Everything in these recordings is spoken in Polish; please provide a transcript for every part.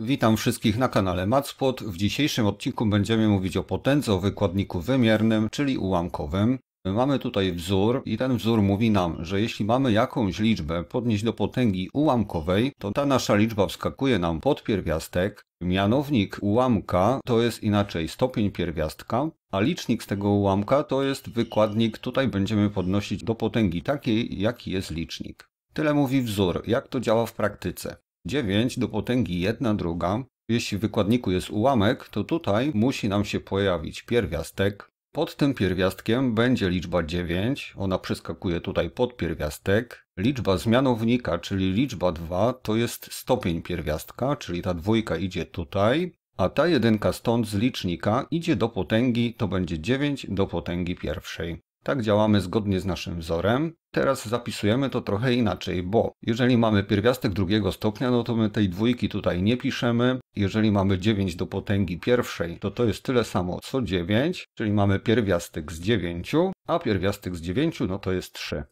Witam wszystkich na kanale Matspot. W dzisiejszym odcinku będziemy mówić o potędze o wykładniku wymiernym, czyli ułamkowym. Mamy tutaj wzór i ten wzór mówi nam, że jeśli mamy jakąś liczbę podnieść do potęgi ułamkowej, to ta nasza liczba wskakuje nam pod pierwiastek. Mianownik ułamka to jest inaczej stopień pierwiastka, a licznik z tego ułamka to jest wykładnik, tutaj będziemy podnosić do potęgi takiej, jaki jest licznik. Tyle mówi wzór, jak to działa w praktyce. 9 do potęgi 1 druga. Jeśli w wykładniku jest ułamek, to tutaj musi nam się pojawić pierwiastek. Pod tym pierwiastkiem będzie liczba 9, ona przeskakuje tutaj pod pierwiastek. Liczba zmianownika, czyli liczba 2, to jest stopień pierwiastka, czyli ta dwójka idzie tutaj, a ta jedynka stąd z licznika idzie do potęgi, to będzie 9 do potęgi pierwszej. Tak działamy zgodnie z naszym wzorem. Teraz zapisujemy to trochę inaczej, bo jeżeli mamy pierwiastek drugiego stopnia, no to my tej dwójki tutaj nie piszemy. Jeżeli mamy 9 do potęgi pierwszej, to to jest tyle samo co 9, czyli mamy pierwiastek z 9, a pierwiastek z 9 no to jest 3.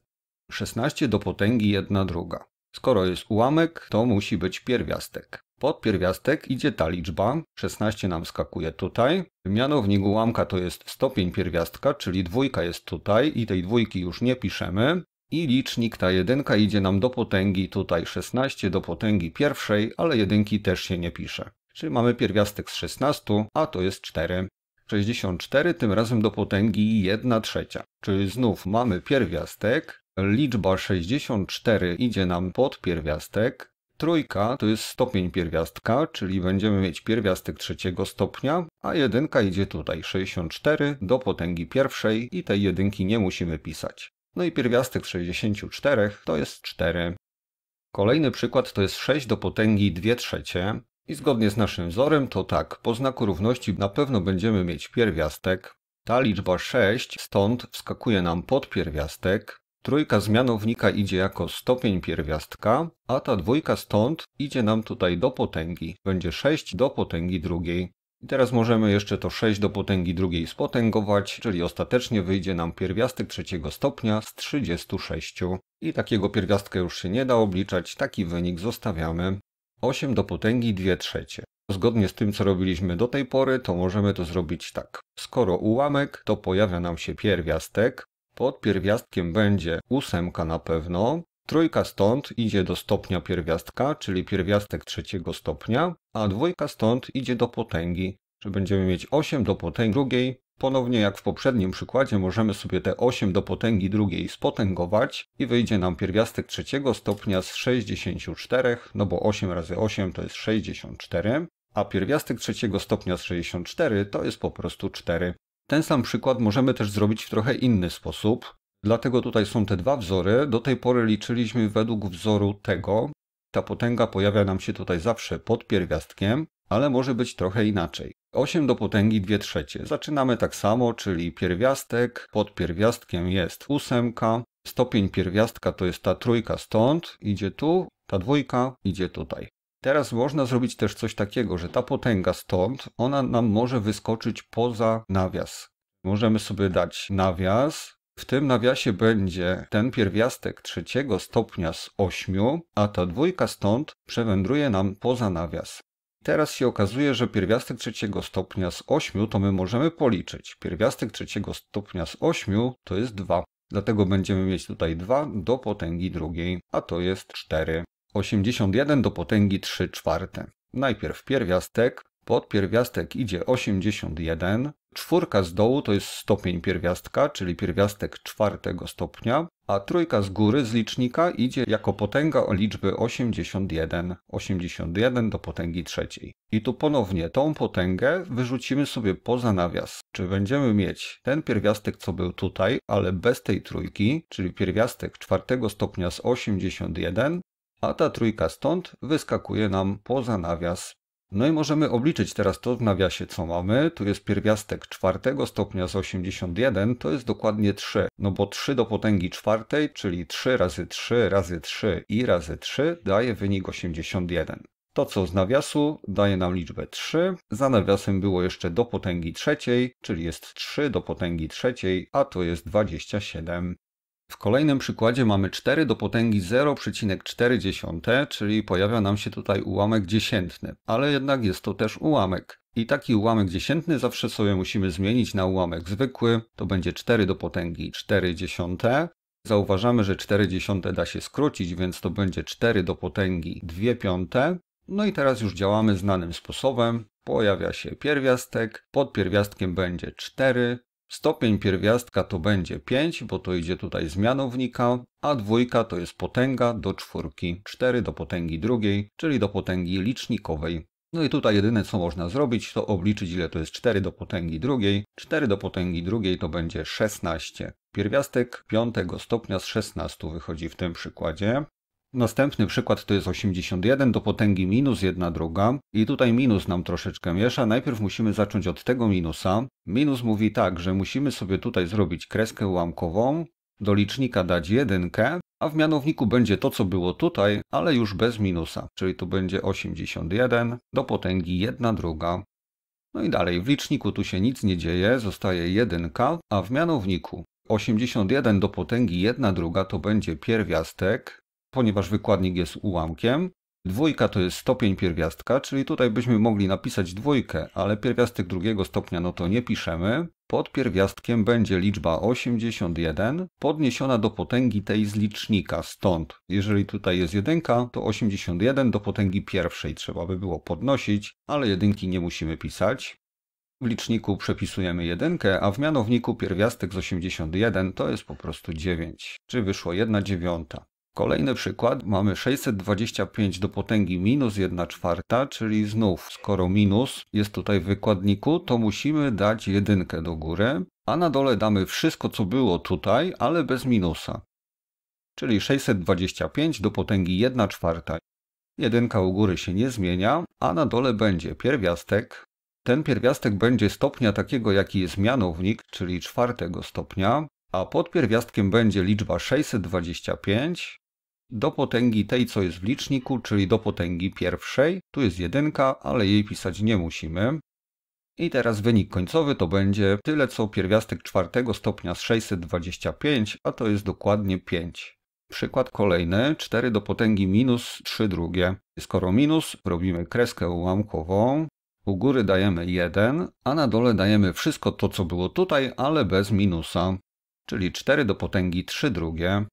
16 do potęgi 1 druga. Skoro jest ułamek, to musi być pierwiastek. Pod pierwiastek idzie ta liczba, 16 nam skakuje tutaj. Mianownik ułamka to jest stopień pierwiastka, czyli dwójka jest tutaj i tej dwójki już nie piszemy. I licznik ta jedynka idzie nam do potęgi tutaj 16 do potęgi pierwszej, ale jedynki też się nie pisze. Czyli mamy pierwiastek z 16, a to jest 4. 64 tym razem do potęgi 1 trzecia. Czyli znów mamy pierwiastek, liczba 64 idzie nam pod pierwiastek, Trójka to jest stopień pierwiastka, czyli będziemy mieć pierwiastek trzeciego stopnia, a jedynka idzie tutaj 64 do potęgi pierwszej i tej jedynki nie musimy pisać. No i pierwiastek 64 to jest 4. Kolejny przykład to jest 6 do potęgi 2 trzecie. I zgodnie z naszym wzorem to tak, po znaku równości na pewno będziemy mieć pierwiastek. Ta liczba 6 stąd wskakuje nam pod pierwiastek, Trójka zmianownika idzie jako stopień pierwiastka, a ta dwójka stąd idzie nam tutaj do potęgi. Będzie 6 do potęgi drugiej. I teraz możemy jeszcze to 6 do potęgi drugiej spotęgować, czyli ostatecznie wyjdzie nam pierwiastek trzeciego stopnia z 36. I takiego pierwiastka już się nie da obliczać, taki wynik zostawiamy. 8 do potęgi 2 trzecie. Zgodnie z tym, co robiliśmy do tej pory, to możemy to zrobić tak. Skoro ułamek, to pojawia nam się pierwiastek, pod pierwiastkiem będzie ósemka na pewno, Trójka stąd idzie do stopnia pierwiastka, czyli pierwiastek trzeciego stopnia, a dwójka stąd idzie do potęgi, że będziemy mieć 8 do potęgi drugiej. Ponownie jak w poprzednim przykładzie możemy sobie te 8 do potęgi drugiej spotęgować i wyjdzie nam pierwiastek trzeciego stopnia z 64, no bo 8 razy 8 to jest 64, a pierwiastek trzeciego stopnia z 64 to jest po prostu 4. Ten sam przykład możemy też zrobić w trochę inny sposób. Dlatego tutaj są te dwa wzory. Do tej pory liczyliśmy według wzoru tego. Ta potęga pojawia nam się tutaj zawsze pod pierwiastkiem, ale może być trochę inaczej. 8 do potęgi 2 trzecie. Zaczynamy tak samo, czyli pierwiastek, pod pierwiastkiem jest ósemka, stopień pierwiastka to jest ta trójka stąd, idzie tu, ta dwójka idzie tutaj. Teraz można zrobić też coś takiego, że ta potęga stąd, ona nam może wyskoczyć poza nawias. Możemy sobie dać nawias. W tym nawiasie będzie ten pierwiastek trzeciego stopnia z ośmiu, a ta dwójka stąd przewędruje nam poza nawias. Teraz się okazuje, że pierwiastek trzeciego stopnia z ośmiu to my możemy policzyć. Pierwiastek trzeciego stopnia z ośmiu to jest 2. Dlatego będziemy mieć tutaj 2 do potęgi drugiej, a to jest 4. 81 do potęgi 3 czwarte. Najpierw pierwiastek, pod pierwiastek idzie 81, czwórka z dołu to jest stopień pierwiastka, czyli pierwiastek czwartego stopnia, a trójka z góry z licznika idzie jako potęga liczby 81, 81 do potęgi trzeciej. I tu ponownie tą potęgę wyrzucimy sobie poza nawias. Czy będziemy mieć ten pierwiastek, co był tutaj, ale bez tej trójki, czyli pierwiastek czwartego stopnia z 81 a ta trójka stąd wyskakuje nam poza nawias. No i możemy obliczyć teraz to w nawiasie, co mamy. Tu jest pierwiastek czwartego stopnia z 81, to jest dokładnie 3. No bo 3 do potęgi czwartej, czyli 3 razy 3 razy 3 i razy 3 daje wynik 81. To co z nawiasu daje nam liczbę 3, za nawiasem było jeszcze do potęgi trzeciej, czyli jest 3 do potęgi trzeciej, a to jest 27. W kolejnym przykładzie mamy 4 do potęgi 0,4, czyli pojawia nam się tutaj ułamek dziesiętny, ale jednak jest to też ułamek. I taki ułamek dziesiętny zawsze sobie musimy zmienić na ułamek zwykły, to będzie 4 do potęgi 4 dziesiąte. Zauważamy, że 4 dziesiąte da się skrócić, więc to będzie 4 do potęgi 2 piąte. No i teraz już działamy znanym sposobem. Pojawia się pierwiastek, pod pierwiastkiem będzie 4, Stopień pierwiastka to będzie 5, bo to idzie tutaj z mianownika, a dwójka to jest potęga do czwórki, 4 do potęgi drugiej, czyli do potęgi licznikowej. No i tutaj jedyne co można zrobić to obliczyć ile to jest 4 do potęgi drugiej. 4 do potęgi drugiej to będzie 16. Pierwiastek piątego stopnia z 16 wychodzi w tym przykładzie. Następny przykład to jest 81 do potęgi minus 1 druga i tutaj minus nam troszeczkę miesza. Najpierw musimy zacząć od tego minusa. Minus mówi tak, że musimy sobie tutaj zrobić kreskę ułamkową, do licznika dać jedynkę, a w mianowniku będzie to, co było tutaj, ale już bez minusa, czyli tu będzie 81 do potęgi 1 druga. No i dalej, w liczniku tu się nic nie dzieje, zostaje jedynka, a w mianowniku 81 do potęgi 1 druga to będzie pierwiastek, ponieważ wykładnik jest ułamkiem. Dwójka to jest stopień pierwiastka, czyli tutaj byśmy mogli napisać dwójkę, ale pierwiastek drugiego stopnia no to nie piszemy. Pod pierwiastkiem będzie liczba 81 podniesiona do potęgi tej z licznika, stąd jeżeli tutaj jest jedynka, to 81 do potęgi pierwszej trzeba by było podnosić, ale jedynki nie musimy pisać. W liczniku przepisujemy jedynkę, a w mianowniku pierwiastek z 81 to jest po prostu 9, czy wyszło 1 dziewiąta. Kolejny przykład mamy 625 do potęgi minus 1 czwarta, czyli znów skoro minus jest tutaj w wykładniku, to musimy dać jedynkę do góry, a na dole damy wszystko co było tutaj, ale bez minusa. Czyli 625 do potęgi 1 czwarta. Jedynka u góry się nie zmienia, a na dole będzie pierwiastek. Ten pierwiastek będzie stopnia takiego jaki jest mianownik, czyli czwartego stopnia, a pod pierwiastkiem będzie liczba 625, do potęgi tej, co jest w liczniku, czyli do potęgi pierwszej. Tu jest jedynka, ale jej pisać nie musimy. I teraz wynik końcowy to będzie tyle co pierwiastek czwartego stopnia z 625, a to jest dokładnie 5. Przykład kolejny, 4 do potęgi minus 3 drugie. Skoro minus, robimy kreskę ułamkową, u góry dajemy 1, a na dole dajemy wszystko to, co było tutaj, ale bez minusa, czyli 4 do potęgi 3 drugie.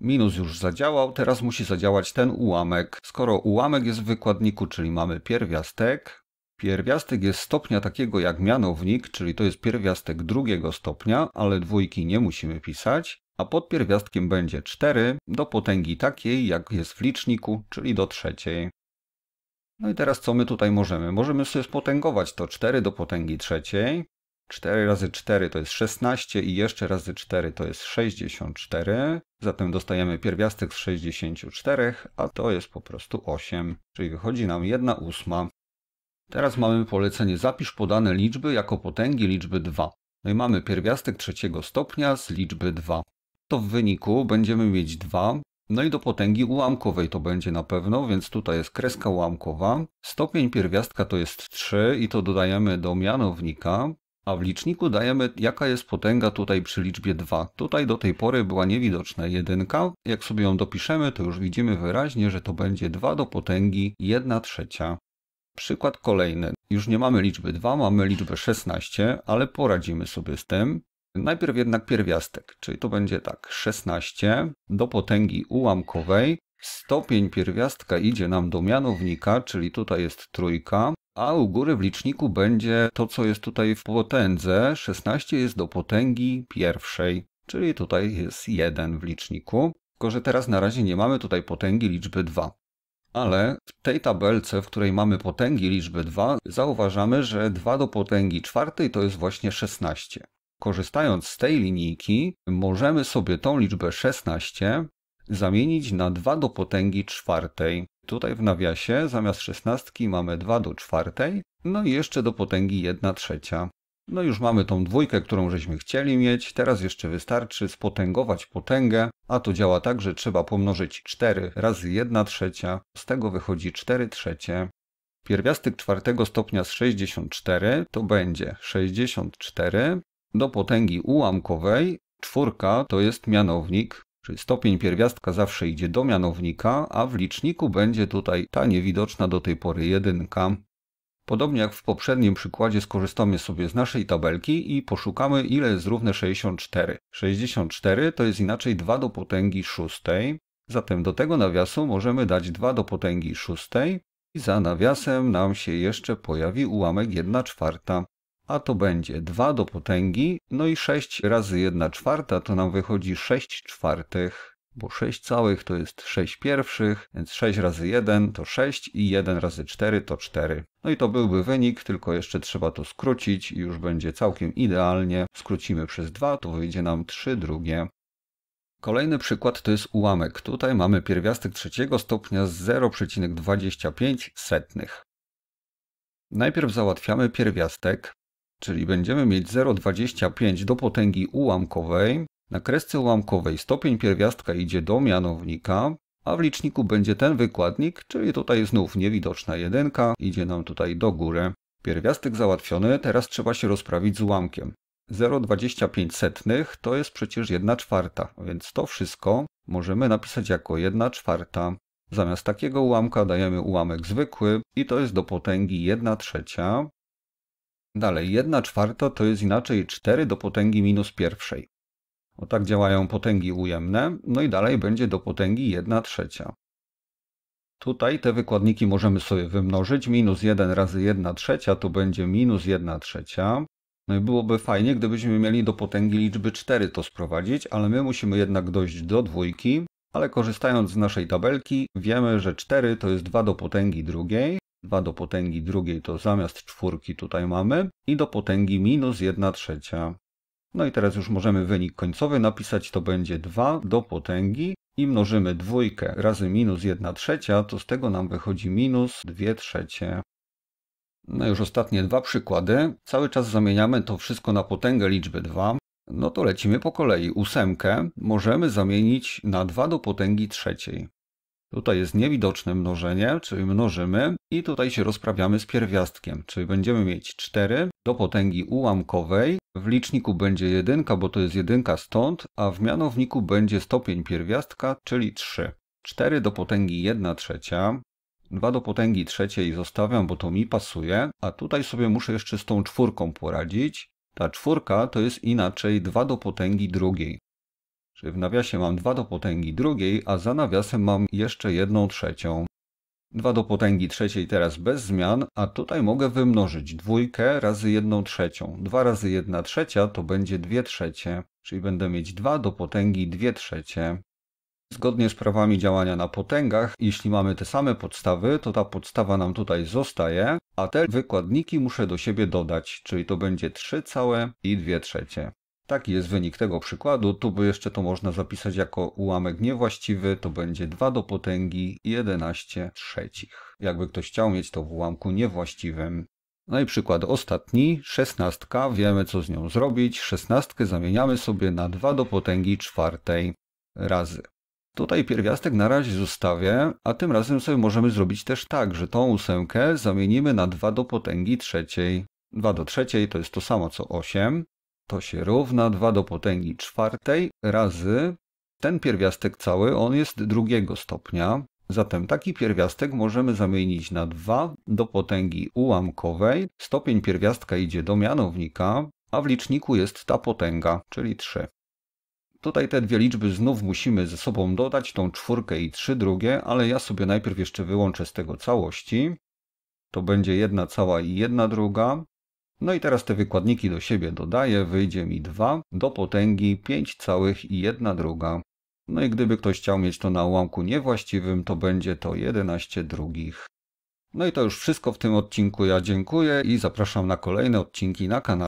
Minus już zadziałał, teraz musi zadziałać ten ułamek. Skoro ułamek jest w wykładniku, czyli mamy pierwiastek, pierwiastek jest stopnia takiego jak mianownik, czyli to jest pierwiastek drugiego stopnia, ale dwójki nie musimy pisać, a pod pierwiastkiem będzie 4 do potęgi takiej jak jest w liczniku, czyli do trzeciej. No i teraz co my tutaj możemy? Możemy sobie spotęgować to 4 do potęgi trzeciej, 4 razy 4 to jest 16 i jeszcze razy 4 to jest 64. Zatem dostajemy pierwiastek z 64, a to jest po prostu 8, czyli wychodzi nam 1 ósma. Teraz mamy polecenie zapisz podane liczby jako potęgi liczby 2. No i mamy pierwiastek trzeciego stopnia z liczby 2. To w wyniku będziemy mieć 2, no i do potęgi ułamkowej to będzie na pewno, więc tutaj jest kreska ułamkowa. Stopień pierwiastka to jest 3 i to dodajemy do mianownika. A w liczniku dajemy, jaka jest potęga tutaj przy liczbie 2. Tutaj do tej pory była niewidoczna jedynka. Jak sobie ją dopiszemy, to już widzimy wyraźnie, że to będzie 2 do potęgi 1 trzecia. Przykład kolejny. Już nie mamy liczby 2, mamy liczbę 16, ale poradzimy sobie z tym. Najpierw jednak pierwiastek, czyli to będzie tak 16 do potęgi ułamkowej Stopień pierwiastka idzie nam do mianownika, czyli tutaj jest trójka, a u góry w liczniku będzie to, co jest tutaj w potędze. 16 jest do potęgi pierwszej, czyli tutaj jest 1 w liczniku. Tylko, że teraz na razie nie mamy tutaj potęgi liczby 2. Ale w tej tabelce, w której mamy potęgi liczby 2, zauważamy, że 2 do potęgi czwartej to jest właśnie 16. Korzystając z tej linijki, możemy sobie tą liczbę 16 zamienić na 2 do potęgi czwartej. Tutaj w nawiasie zamiast szesnastki mamy 2 do czwartej, no i jeszcze do potęgi 1 trzecia. No już mamy tą dwójkę, którą żeśmy chcieli mieć, teraz jeszcze wystarczy spotęgować potęgę, a to działa tak, że trzeba pomnożyć 4 razy 1 trzecia, z tego wychodzi 4 trzecie. Pierwiastek czwartego stopnia z 64 to będzie 64 do potęgi ułamkowej, czwórka to jest mianownik, Czyli stopień pierwiastka zawsze idzie do mianownika, a w liczniku będzie tutaj ta niewidoczna do tej pory jedynka. Podobnie jak w poprzednim przykładzie skorzystamy sobie z naszej tabelki i poszukamy ile jest równe 64. 64 to jest inaczej 2 do potęgi szóstej, zatem do tego nawiasu możemy dać 2 do potęgi szóstej i za nawiasem nam się jeszcze pojawi ułamek 1 czwarta a to będzie 2 do potęgi, no i 6 razy 1 czwarta to nam wychodzi 6 czwartych, bo 6 całych to jest 6 pierwszych, więc 6 razy 1 to 6 i 1 razy 4 to 4. No i to byłby wynik, tylko jeszcze trzeba to skrócić i już będzie całkiem idealnie. Skrócimy przez 2, to wyjdzie nam 3 drugie. Kolejny przykład to jest ułamek. Tutaj mamy pierwiastek trzeciego stopnia z 0,25 setnych. Najpierw załatwiamy pierwiastek czyli będziemy mieć 0,25 do potęgi ułamkowej. Na kresce ułamkowej stopień pierwiastka idzie do mianownika, a w liczniku będzie ten wykładnik, czyli tutaj znów niewidoczna jedynka, idzie nam tutaj do góry. Pierwiastek załatwiony, teraz trzeba się rozprawić z ułamkiem. 0,25 setnych to jest przecież 1 czwarta, więc to wszystko możemy napisać jako 1 czwarta. Zamiast takiego ułamka dajemy ułamek zwykły i to jest do potęgi 1 trzecia. Dalej, 1 czwarta to jest inaczej 4 do potęgi minus pierwszej. O tak działają potęgi ujemne, no i dalej będzie do potęgi 1 trzecia. Tutaj te wykładniki możemy sobie wymnożyć. Minus 1 razy 1 trzecia to będzie minus 1 trzecia. No i byłoby fajnie, gdybyśmy mieli do potęgi liczby 4 to sprowadzić, ale my musimy jednak dojść do dwójki, ale korzystając z naszej tabelki wiemy, że 4 to jest 2 do potęgi drugiej, 2 do potęgi drugiej to zamiast czwórki tutaj mamy i do potęgi minus 1 trzecia. No i teraz już możemy wynik końcowy napisać, to będzie 2 do potęgi i mnożymy dwójkę razy minus 1 trzecia, to z tego nam wychodzi minus 2 trzecie. No już ostatnie dwa przykłady. Cały czas zamieniamy to wszystko na potęgę liczby 2. No to lecimy po kolei. Ósemkę możemy zamienić na 2 do potęgi trzeciej. Tutaj jest niewidoczne mnożenie, czyli mnożymy i tutaj się rozprawiamy z pierwiastkiem, czyli będziemy mieć 4 do potęgi ułamkowej. W liczniku będzie jedynka, bo to jest jedynka stąd, a w mianowniku będzie stopień pierwiastka, czyli 3. 4 do potęgi 1 trzecia, 2 do potęgi trzeciej zostawiam, bo to mi pasuje, a tutaj sobie muszę jeszcze z tą czwórką poradzić. Ta czwórka to jest inaczej 2 do potęgi drugiej. Czyli w nawiasie mam 2 do potęgi drugiej, a za nawiasem mam jeszcze jedną trzecią. 2 do potęgi trzeciej teraz bez zmian, a tutaj mogę wymnożyć dwójkę razy 1 trzecią. 2 razy 1 trzecia to będzie 2 trzecie, czyli będę mieć 2 do potęgi 2 trzecie. Zgodnie z prawami działania na potęgach, jeśli mamy te same podstawy, to ta podstawa nam tutaj zostaje, a te wykładniki muszę do siebie dodać, czyli to będzie 3 całe i 2 trzecie. Taki jest wynik tego przykładu. Tu by jeszcze to można zapisać jako ułamek niewłaściwy. To będzie 2 do potęgi 11 trzecich. Jakby ktoś chciał mieć to w ułamku niewłaściwym. No i przykład ostatni, szesnastka, wiemy co z nią zrobić. Szesnastkę zamieniamy sobie na 2 do potęgi czwartej razy. Tutaj pierwiastek na razie zostawię, a tym razem sobie możemy zrobić też tak, że tą ósemkę zamienimy na 2 do potęgi trzeciej. 2 do trzeciej to jest to samo co 8 to się równa 2 do potęgi czwartej razy ten pierwiastek cały, on jest drugiego stopnia. Zatem taki pierwiastek możemy zamienić na 2 do potęgi ułamkowej. Stopień pierwiastka idzie do mianownika, a w liczniku jest ta potęga, czyli 3. Tutaj te dwie liczby znów musimy ze sobą dodać, tą czwórkę i 3 drugie, ale ja sobie najpierw jeszcze wyłączę z tego całości. To będzie jedna cała i jedna druga. No i teraz te wykładniki do siebie dodaję, wyjdzie mi 2 do potęgi 5,1 druga. No i gdyby ktoś chciał mieć to na ułamku niewłaściwym, to będzie to 11 drugich. No i to już wszystko w tym odcinku. Ja dziękuję i zapraszam na kolejne odcinki na kanale.